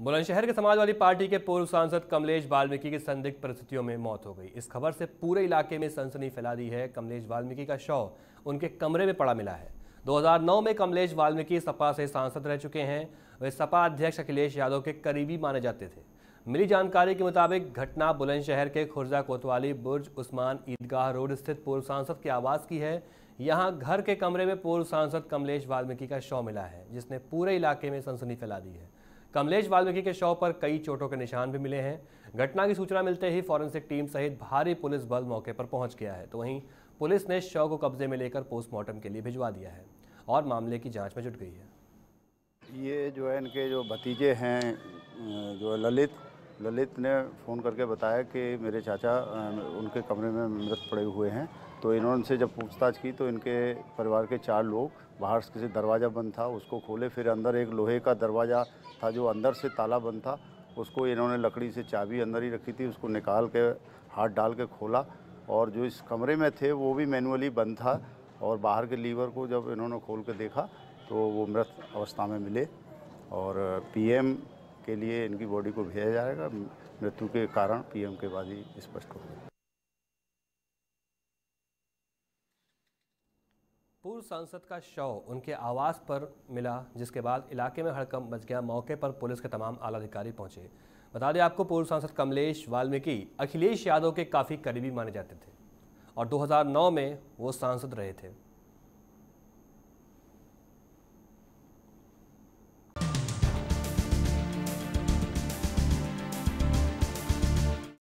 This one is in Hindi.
बुलंदशहर के समाजवादी पार्टी के पूर्व सांसद कमलेश वाल्मीकि की संदिग्ध परिस्थितियों में मौत हो गई इस खबर से पूरे इलाके में सनसनी फैला दी है कमलेश वाल्मीकि का शव उनके कमरे में पड़ा मिला है 2009 में कमलेश वाल्मीकि सपा से सांसद रह चुके हैं वे सपा अध्यक्ष अखिलेश यादव के करीबी माने जाते थे मिली जानकारी के मुताबिक घटना बुलंदशहर के खुर्जा कोतवाली बुर्ज उस्मान ईदगाह रोड स्थित पूर्व सांसद के आवास की है यहाँ घर के कमरे में पूर्व सांसद कमलेश वाल्मीकि का शव मिला है जिसने पूरे इलाके में सनसनी फैला दी है कमलेश वाल्मीकि के शव पर कई चोटों के निशान भी मिले हैं घटना की सूचना मिलते ही फॉरेंसिक टीम सहित भारी पुलिस बल मौके पर पहुंच गया है तो वहीं पुलिस ने शव को कब्जे में लेकर पोस्टमार्टम के लिए भिजवा दिया है और मामले की जाँच में जुट गई है ये जो है इनके जो भतीजे हैं जो ललित ललित ने फ़ोन करके बताया कि मेरे चाचा उनके कमरे में मृत पड़े हुए हैं तो इन्होंने से जब पूछताछ की तो इनके परिवार के चार लोग बाहर से किसी दरवाज़ा बंद था उसको खोले फिर अंदर एक लोहे का दरवाज़ा था जो अंदर से ताला बंद था उसको इन्होंने लकड़ी से चाबी अंदर ही रखी थी उसको निकाल के हाथ डाल के खोला और जो इस कमरे में थे वो भी मैनुअली बंद था और बाहर के लीवर को जब इन्होंने खोल के देखा तो वो मृत अवस्था में मिले और पीएम के लिए इनकी बॉडी को भेजा जाएगा मृत्यु के कारण पीएम के बाद ही स्पष्ट होगा पूर्व सांसद का शव उनके आवास पर मिला जिसके बाद इलाके में हड़कम मच गया मौके पर पुलिस के तमाम आला अधिकारी पहुंचे बता दें आपको पूर्व सांसद कमलेश वाल्मीकि अखिलेश यादव के काफ़ी करीबी माने जाते थे और 2009 में वो सांसद रहे थे